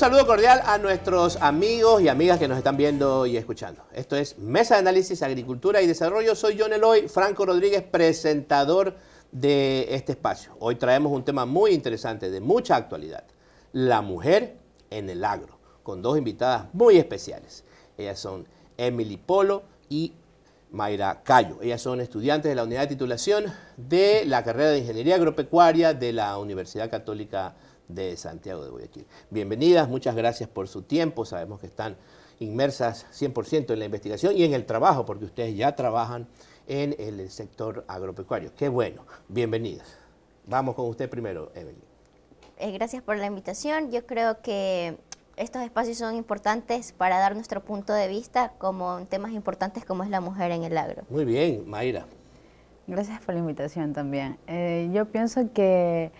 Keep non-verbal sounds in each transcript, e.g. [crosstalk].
Un saludo cordial a nuestros amigos y amigas que nos están viendo y escuchando. Esto es Mesa de Análisis Agricultura y Desarrollo. Soy John Eloy, Franco Rodríguez, presentador de este espacio. Hoy traemos un tema muy interesante, de mucha actualidad. La mujer en el agro, con dos invitadas muy especiales. Ellas son Emily Polo y Mayra Cayo. Ellas son estudiantes de la unidad de titulación de la carrera de Ingeniería Agropecuaria de la Universidad Católica de de Santiago de Guayaquil. Bienvenidas, muchas gracias por su tiempo. Sabemos que están inmersas 100% en la investigación y en el trabajo, porque ustedes ya trabajan en el sector agropecuario. Qué bueno, bienvenidas. Vamos con usted primero, Evelyn. Eh, gracias por la invitación. Yo creo que estos espacios son importantes para dar nuestro punto de vista como temas importantes como es la mujer en el agro. Muy bien, Mayra. Gracias por la invitación también. Eh, yo pienso que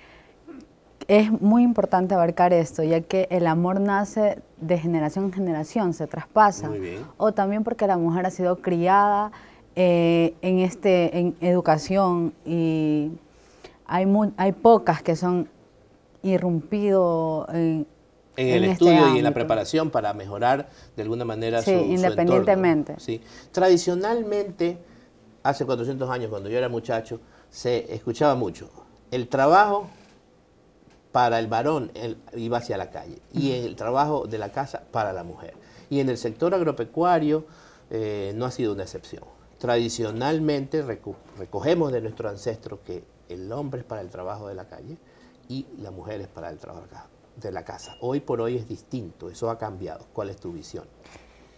es muy importante abarcar esto, ya que el amor nace de generación en generación, se traspasa. Muy bien. O también porque la mujer ha sido criada eh, en, este, en educación y hay, hay pocas que son irrumpido en, en el este estudio y en la preparación para mejorar de alguna manera sí, su, independientemente. sí, tradicionalmente, hace 400 años cuando yo era muchacho, se escuchaba mucho, el trabajo para el varón iba hacia la calle y en el trabajo de la casa para la mujer. Y en el sector agropecuario eh, no ha sido una excepción. Tradicionalmente recogemos de nuestro ancestro que el hombre es para el trabajo de la calle y la mujer es para el trabajo de la casa. Hoy por hoy es distinto, eso ha cambiado. ¿Cuál es tu visión?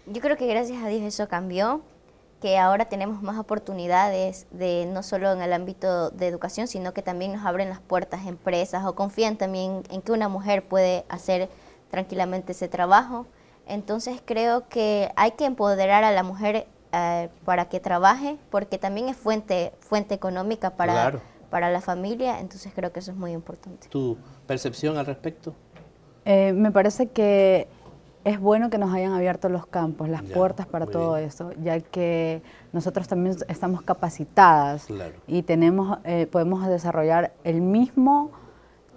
Yo creo que gracias a Dios eso cambió que ahora tenemos más oportunidades de no solo en el ámbito de educación, sino que también nos abren las puertas empresas o confían también en que una mujer puede hacer tranquilamente ese trabajo. Entonces creo que hay que empoderar a la mujer eh, para que trabaje, porque también es fuente, fuente económica para, para la familia, entonces creo que eso es muy importante. ¿Tu percepción al respecto? Eh, me parece que es bueno que nos hayan abierto los campos, las puertas para todo eso, ya que nosotros también estamos capacitadas y tenemos, eh, podemos desarrollar el mismo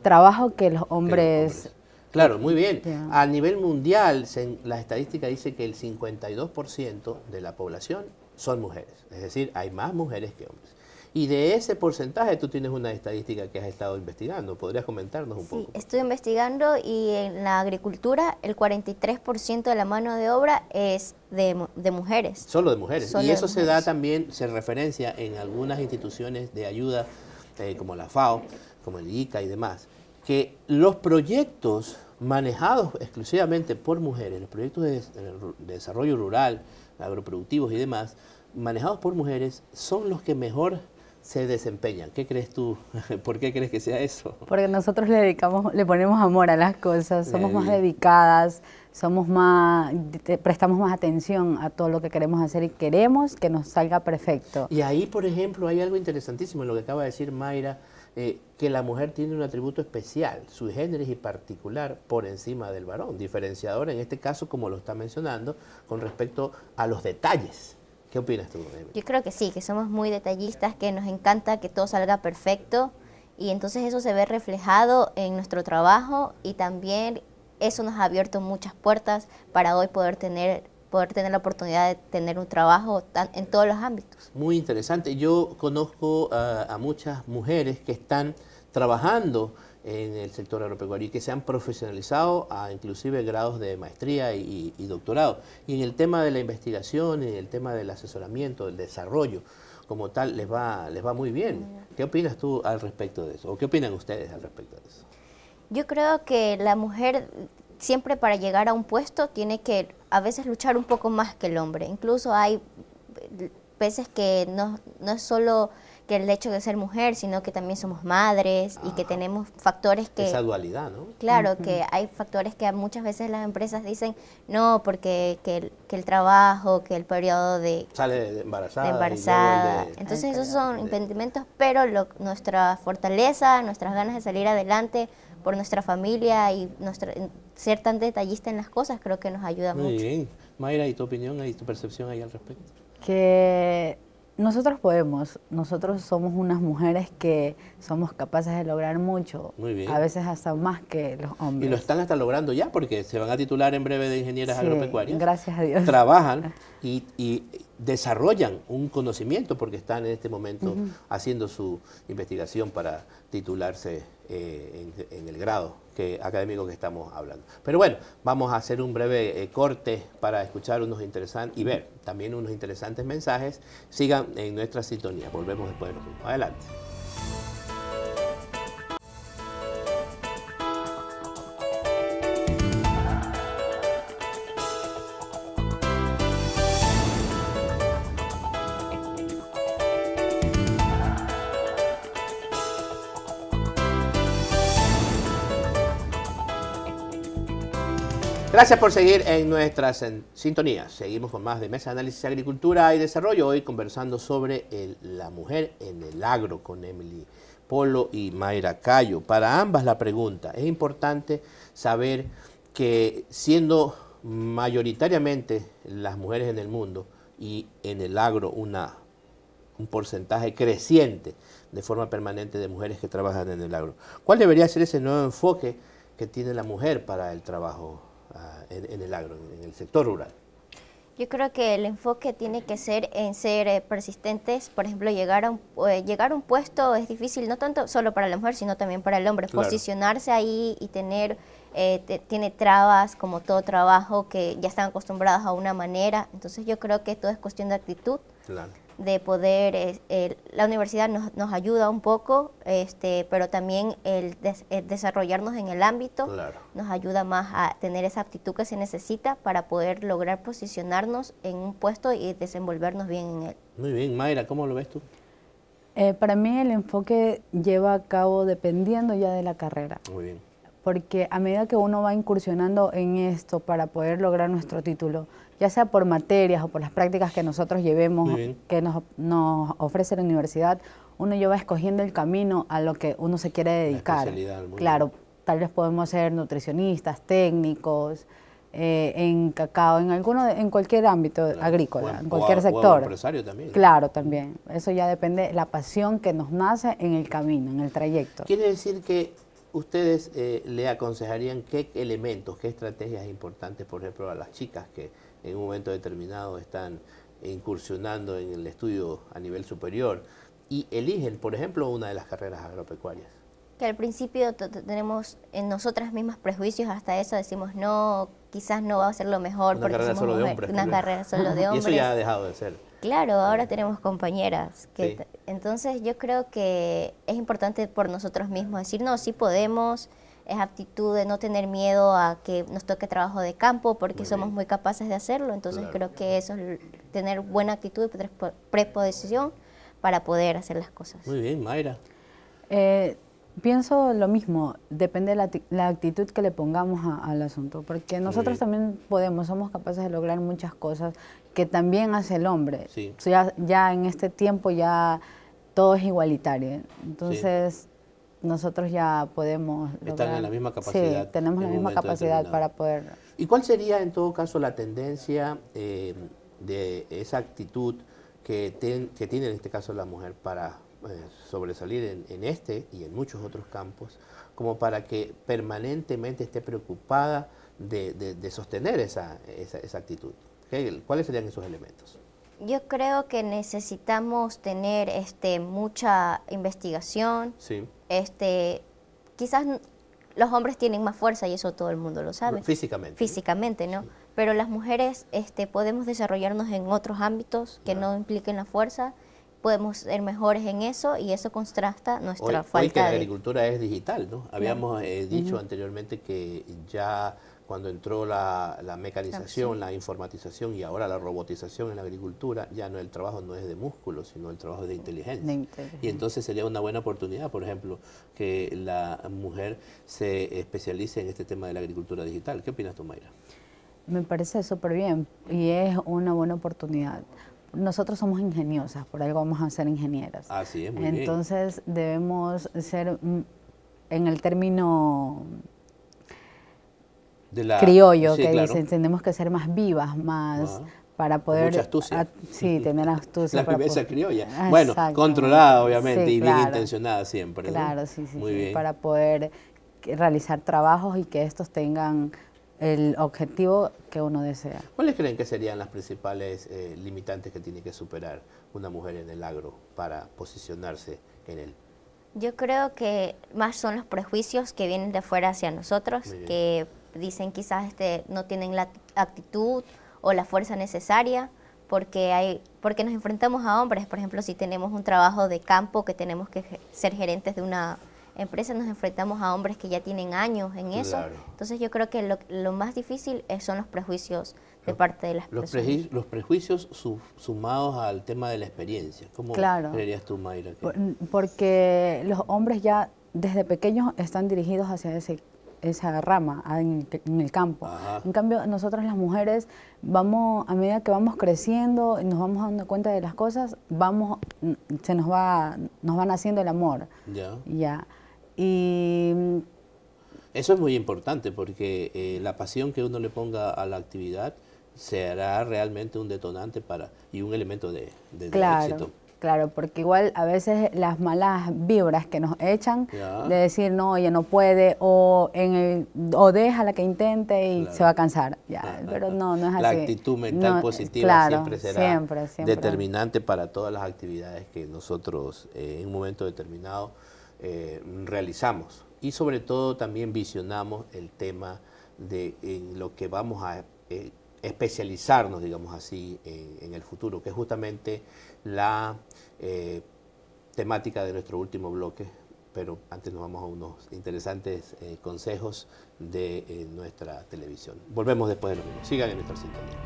trabajo que los hombres. Claro, muy bien. A nivel mundial, la estadística dice que el 52% de la población son mujeres, es decir, hay más mujeres que hombres. Y de ese porcentaje tú tienes una estadística que has estado investigando. ¿Podrías comentarnos un poco? Sí, estoy investigando y en la agricultura el 43% de la mano de obra es de, mujeres. Solo de mujeres. y eso se da también, se referencia en algunas instituciones de ayuda eh, como la FAO, como el ICA y demás, que los proyectos manejados exclusivamente por mujeres, los proyectos de eh, desarrollo rural, agroproductivos y demás, manejados por mujeres, son los que mejor se desempeñan. ¿Qué crees tú? [laughs] ¿Por qué crees que sea eso? Porque nosotros le dedicamos, le ponemos amor a las cosas, somos más dedicadas, somos más, prestamos más atención a todo lo que queremos hacer y queremos que nos salga perfecto. Y ahí, por ejemplo, hay algo interesantísimo en lo que acaba de decir Mayra, eh, que la mujer tiene un atributo especial, su género y particular por encima del varón, diferenciador en este caso, como lo está mencionando, con respecto a los detalles. ¿Qué opinas tú? Yo creo que sí, que somos muy detallistas, que nos encanta que todo salga perfecto y entonces eso se ve reflejado en nuestro trabajo y también eso nos ha abierto muchas puertas para hoy poder tener poder tener la oportunidad de tener un trabajo tan, en todos los ámbitos. Muy interesante. Yo conozco a, a muchas mujeres que están trabajando en el sector agropecuario y que se han profesionalizado a inclusive grados de maestría y, doctorado. Y en el tema de la investigación, en el tema del asesoramiento, del desarrollo, como tal, les va, les va muy bien. ¿Qué opinas tú al respecto de eso? ¿O qué opinan ustedes al respecto de eso? Yo creo que la mujer siempre para llegar a un puesto tiene que a veces luchar un poco más que el hombre. Incluso hay veces que no, no es solo que el hecho de ser mujer, sino que también somos madres y que tenemos factores que... Esa dualidad, ¿no? Claro, que hay factores que muchas veces las empresas dicen, no, porque que el, trabajo, que el periodo de... Sale de embarazada. embarazada. Entonces esos son impedimentos, pero nuestra fortaleza, nuestras ganas de salir adelante por nuestra familia y nuestra, ser tan detallista en las cosas creo que nos ayuda mucho. Muy bien. Mayra, ¿y tu opinión y tu percepción ahí al respecto? Que nosotros podemos, nosotros somos unas mujeres que somos capaces de lograr mucho, a veces hasta más que los hombres. Y lo están hasta logrando ya porque se van a titular en breve de ingenieras sí, agropecuarias. Gracias a Dios. Trabajan [laughs] y, y, desarrollan un conocimiento porque están en este momento haciendo su investigación para titularse eh, en, el grado que, académico que estamos hablando. Pero bueno, vamos a hacer un breve eh, corte para escuchar unos interesantes y ver también unos interesantes mensajes. Sigan en nuestra sintonía, volvemos después de los Adelante. Gracias por seguir en nuestras sintonías. Seguimos con más de Mesa de Análisis de Agricultura y Desarrollo. Hoy conversando sobre la mujer en el agro con Emily Polo y Mayra Cayo. Para ambas la pregunta, es importante saber que siendo mayoritariamente las mujeres en el mundo y en el agro un porcentaje creciente de forma permanente de mujeres que trabajan en el agro, ¿cuál debería ser ese nuevo enfoque que tiene la mujer para el trabajo en, el agro, en, el sector rural? Yo creo que el enfoque tiene que ser en ser eh, persistentes, por ejemplo, llegar a, un, eh, llegar a un puesto es difícil, no tanto solo para la mujer, sino también para el hombre. Posicionarse ahí y tener, eh, tiene trabas, como todo trabajo, que ya están acostumbrados a una manera. Entonces yo creo que todo es cuestión de actitud. Claro de poder, la universidad nos, nos, ayuda un poco, este, pero también el, desarrollarnos en el ámbito nos ayuda más a tener esa aptitud que se necesita para poder lograr posicionarnos en un puesto y desenvolvernos bien en él. Muy bien, Mayra, ¿cómo lo ves tú? Eh, para mí el enfoque lleva a cabo dependiendo ya de la carrera. Muy bien porque a medida que uno va incursionando en esto para poder lograr nuestro título, ya sea por materias o por las prácticas que nosotros llevemos, que nos, ofrece la universidad, uno ya va escogiendo el camino a lo que uno se quiere dedicar. Claro, tal vez podemos ser nutricionistas, técnicos, eh, en cacao, en alguno, en cualquier ámbito agrícola, en cualquier sector. O empresario también. Claro, también. Eso ya depende la pasión que nos nace en el camino, en el trayecto. Quiere decir que ustedes eh, le aconsejarían qué elementos, qué estrategias importantes, por ejemplo, a las chicas que en un momento determinado están incursionando en el estudio a nivel superior y eligen, por ejemplo, una de las carreras agropecuarias? Que al principio tenemos en nosotras mismas prejuicios hasta eso, decimos no, quizás no va a ser lo mejor una porque carrera solo una carrera solo de hombres. [laughs] Y eso ya ha dejado de ser. Claro, ahora tenemos compañeras. Entonces yo creo que es importante por nosotros mismos decir, no, sí podemos, es actitud de no tener miedo a que nos toque trabajo de campo porque somos muy capaces de hacerlo. Entonces creo que eso es tener buena actitud y preposición para poder hacer las cosas. Muy bien, Mayra. Eh, pienso lo mismo, depende de la, actitud que le pongamos al asunto, porque nosotros también podemos, somos capaces de lograr muchas cosas que también hace el hombre. ya, en este tiempo ya todo es igualitario. Entonces, nosotros ya podemos... Están en la misma capacidad. Sí, tenemos la misma capacidad para poder... ¿Y cuál sería, en todo caso, la tendencia eh, de esa actitud que, tiene, en este caso, la mujer para eh, sobresalir en, este y en muchos otros campos, como para que permanentemente esté preocupada de, sostener esa, esa actitud. ¿Cuáles serían esos elementos? Yo creo que necesitamos tener este, mucha investigación. Este, quizás los hombres tienen más fuerza y eso todo el mundo lo sabe. Físicamente. Físicamente, ¿no? Pero las mujeres este, podemos desarrollarnos en otros ámbitos que no impliquen la fuerza podemos ser mejores en eso y eso contrasta nuestra falta hoy que de... la agricultura es digital, ¿no? Habíamos eh, dicho anteriormente que ya cuando entró la, mecanización, la informatización y ahora la robotización en la agricultura, ya no el trabajo no es de músculo, sino el trabajo es De inteligencia. Y entonces sería una buena oportunidad, por ejemplo, que la mujer se especialice en este tema de la agricultura digital. ¿Qué opinas tú, Mayra? Me parece súper bien y es una buena oportunidad. Nosotros somos ingeniosas, por algo vamos a ser ingenieras. Así es, muy Entonces debemos ser, mm, en el término criollo, que dicen, tenemos que ser más vivas, más... Ah, para poder... Mucha astucia. sí, [laughs] tener astucia. la criolla. Bueno, controlada obviamente y bien intencionada siempre. Claro, sí, sí. Para poder realizar trabajos y que estos tengan el objetivo que uno desea. ¿Cuáles creen que serían las principales eh, limitantes que tiene que superar una mujer en el agro para posicionarse en él? Yo creo que más son los prejuicios que vienen de fuera hacia nosotros, que dicen quizás este, no tienen la actitud o la fuerza necesaria porque, hay, porque nos enfrentamos a hombres. Por ejemplo, si tenemos un trabajo de campo que tenemos que ser gerentes de una empresa, nos enfrentamos a hombres que ya tienen años en eso. Entonces yo creo que lo, más difícil eh, son los prejuicios de parte de las los personas. los prejuicios sumados al tema de la experiencia. ¿Cómo creerías tú, Mayra? porque los hombres ya desde pequeños están dirigidos hacia ese esa rama en, el campo. En cambio, nosotras las mujeres vamos, a medida que vamos creciendo y nos vamos dando cuenta de las cosas, vamos, mm, se nos va, nos van haciendo el amor. Ya. Y... Mm, Eso es muy importante porque eh, la pasión que uno le ponga a la actividad será realmente un detonante para y un elemento de, de éxito Claro, porque igual a veces las malas vibras que nos echan de decir, no, ella no puede, o, en el, o la que intente y se va a cansar. Ah, ah, pero ah. no, no es la así. La actitud mental positiva siempre será determinante para todas las actividades que nosotros eh, en un momento determinado eh, realizamos. Y sobre todo también visionamos el tema de eh, lo que vamos a... especializarnos, digamos así, en, el futuro, que es justamente la eh, temática de nuestro último bloque, pero antes nos vamos a unos interesantes eh, consejos de eh, nuestra televisión. Volvemos después de lo mismo. Sigan en nuestra sintonía.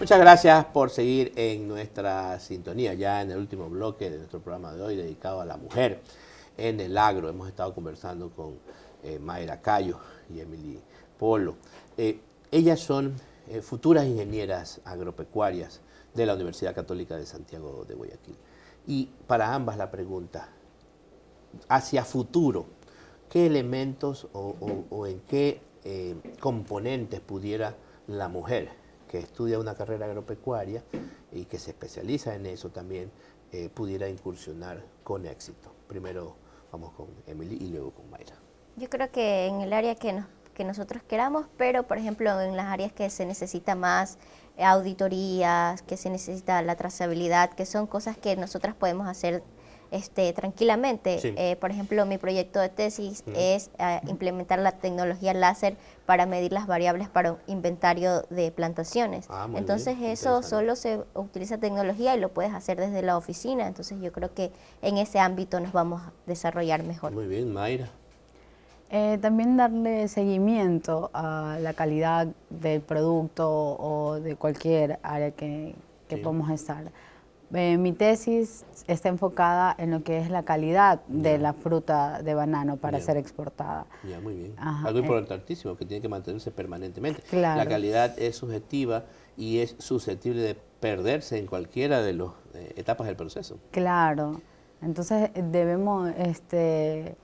Muchas gracias por seguir en nuestra sintonía, ya en el último bloque de nuestro programa de hoy dedicado a la mujer en el agro. Hemos estado conversando con eh, Mayra Cayo y Emily Polo. Eh, ellas son eh, futuras ingenieras agropecuarias de la Universidad Católica de Santiago de Guayaquil. Y para ambas la pregunta, hacia futuro, ¿qué elementos o en qué eh, componentes pudiera la mujer que estudia una carrera agropecuaria y que se especializa en eso también eh, pudiera incursionar con éxito. Primero vamos con Emily y luego con Mayra. Yo creo que en el área que, que nosotros queramos, pero por ejemplo en las áreas que se necesita más eh, auditorías, que se necesita la trazabilidad, que son cosas que nosotras podemos hacer este, tranquilamente. Eh, por ejemplo, mi proyecto de tesis es eh, implementar la tecnología láser para medir las variables para un inventario de plantaciones. Ah, Entonces eso solo se utiliza tecnología y lo puedes hacer desde la oficina. Entonces yo creo que en ese ámbito nos vamos a desarrollar mejor. Muy bien, Mayra. Eh, también darle seguimiento a la calidad del producto o de cualquier área que, que podamos estar. Eh, mi tesis está enfocada en lo que es la calidad de la fruta de banano para ser exportada. Ya, muy bien. Algo eh. importantísimo que tiene que mantenerse permanentemente. La calidad es subjetiva y es susceptible de perderse en cualquiera de las eh, etapas del proceso. Claro. Entonces debemos, este,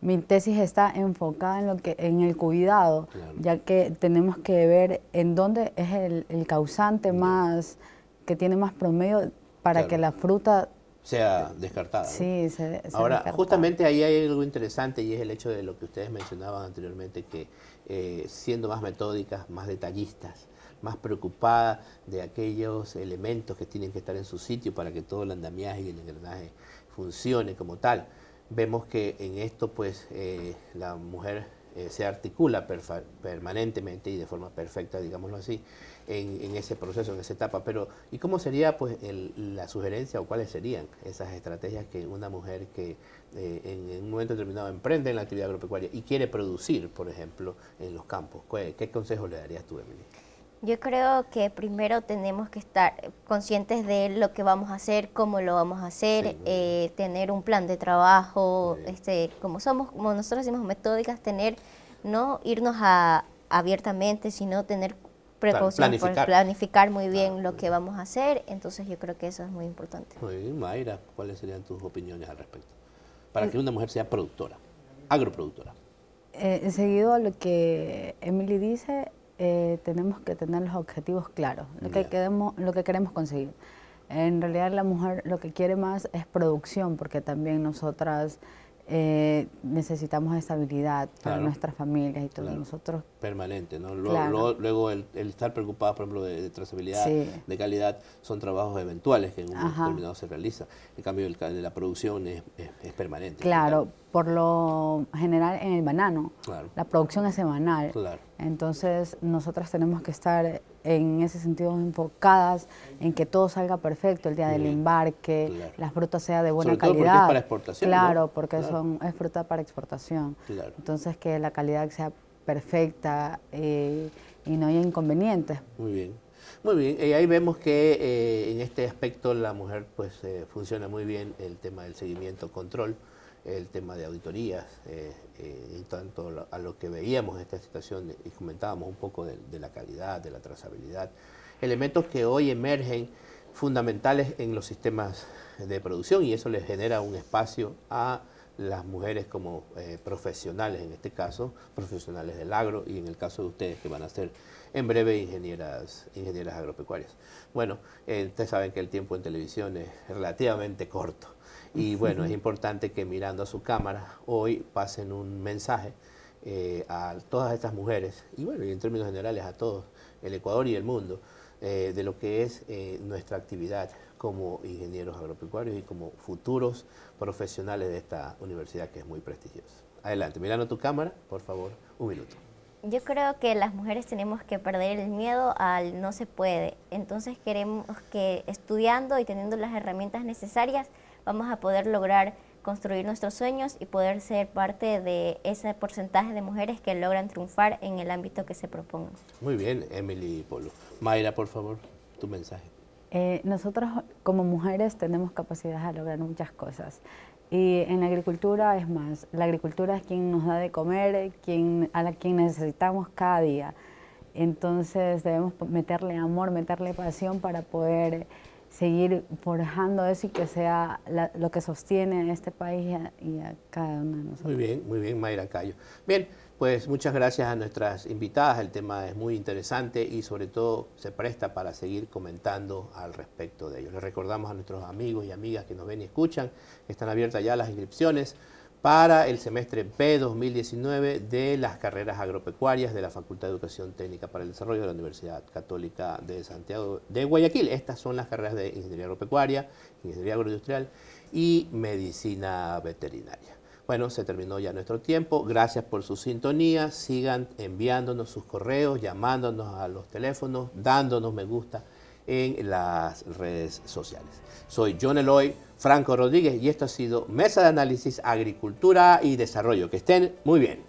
mi tesis está enfocada en lo que, en el cuidado, ya que tenemos que ver en dónde es el causante más que tiene más promedio para que la fruta sea descartada. Sí, se, Ahora, justamente ahí hay algo interesante y es el hecho de lo que ustedes mencionaban anteriormente, que eh, siendo más metódicas, más detallistas, más preocupadas de aquellos elementos que tienen que estar en su sitio para que todo el andamiaje y el engranaje funcione como tal. Vemos que en esto pues eh, la mujer eh, se articula permanentemente y de forma perfecta, digámoslo así, en, ese proceso, en esa etapa. Pero, ¿y cómo sería pues la sugerencia o cuáles serían esas estrategias que una mujer que eh, en, un momento determinado emprende en la actividad agropecuaria y quiere producir, por ejemplo, en los campos? ¿Qué, consejo le darías tú, Emily? Yo creo que primero tenemos que estar conscientes de lo que vamos a hacer, cómo lo vamos a hacer, eh, tener un plan de trabajo, este, como somos, como nosotros decimos metódicas, tener, no irnos a, abiertamente, sino tener precaución, planificar. muy bien ah, lo que vamos a hacer, entonces yo creo que eso es muy importante. Muy bien, Mayra, ¿cuáles serían tus opiniones al respecto? Para que una mujer sea productora, agroproductora. Eh, seguido a lo que Emily dice, eh, tenemos que tener los objetivos claros, lo que, queremos, lo que queremos conseguir. En realidad la mujer lo que quiere más es producción, porque también nosotras eh, necesitamos estabilidad para nuestras familias y todos nosotros. Permanente, ¿no? Luego, el, estar preocupado, por ejemplo, de, trazabilidad, de calidad, son trabajos eventuales que en un determinado se realiza. En cambio, el, de la producción es, es permanente. Claro, por lo general en el banano, la producción es semanal. Entonces, nosotras tenemos que estar en ese sentido enfocadas en que todo salga perfecto el día del embarque, las frutas fruta sea de buena calidad. Porque es para exportación. Claro, porque Son, es fruta para exportación. Entonces que la calidad sea perfecta eh, y no haya inconvenientes. Muy bien. Muy bien, y eh, ahí vemos que eh, en este aspecto la mujer pues funciona muy bien el tema del seguimiento, control el tema de auditorías, eh, eh, y tanto a lo que veíamos en esta situación y comentábamos un poco de, la calidad, de la trazabilidad, elementos que hoy emergen fundamentales en los sistemas de producción y eso les genera un espacio a las mujeres como eh, profesionales, en este caso, profesionales del agro y en el caso de ustedes que van a ser en breve ingenieras, ingenieras agropecuarias. Bueno, ustedes saben que el tiempo en televisión es relativamente corto. Y bueno, es importante que mirando a su cámara hoy pasen un mensaje eh, a todas estas mujeres, y bueno, y en términos generales a todos, el Ecuador y el mundo, eh, de lo que es eh, nuestra actividad como ingenieros agropecuarios y como futuros profesionales de esta universidad que es muy prestigiosa. Adelante, mirando tu cámara, por favor, un minuto. Yo creo que las mujeres tenemos que perder el miedo al no se puede. Entonces queremos que estudiando y teniendo las herramientas necesarias, vamos a poder lograr construir nuestros sueños y poder ser parte de ese porcentaje de mujeres que logran triunfar en el ámbito que se propongan. Muy bien, Emily y Polo. Mayra, por favor, tu mensaje. Eh, nosotros como mujeres tenemos capacidad a lograr muchas cosas. Y en la agricultura es más, la agricultura es quien nos da de comer, quien, a la quien necesitamos cada día. Entonces debemos meterle amor, meterle pasión para poder seguir forjando eso y que sea lo que sostiene a este país y a, cada uno de nosotros. Muy bien, muy bien, Mayra Cayo. Bien, pues muchas gracias a nuestras invitadas. El tema es muy interesante y sobre todo se presta para seguir comentando al respecto de ellos Les recordamos a nuestros amigos y amigas que nos ven y escuchan, están abiertas ya las inscripciones para el semestre B 2019 de las carreras agropecuarias de la Facultad de Educación Técnica para el Desarrollo de la Universidad Católica de Santiago de Guayaquil. Estas son las carreras de Ingeniería Agropecuaria, Ingeniería Agroindustrial y Medicina Veterinaria. Bueno, se terminó ya nuestro tiempo. Gracias por su sintonía. Sigan enviándonos sus correos, llamándonos a los teléfonos, dándonos me gusta en las redes sociales. Soy John Eloy Franco Rodríguez y esto ha sido Mesa de Análisis Agricultura y Desarrollo. Que estén muy bien.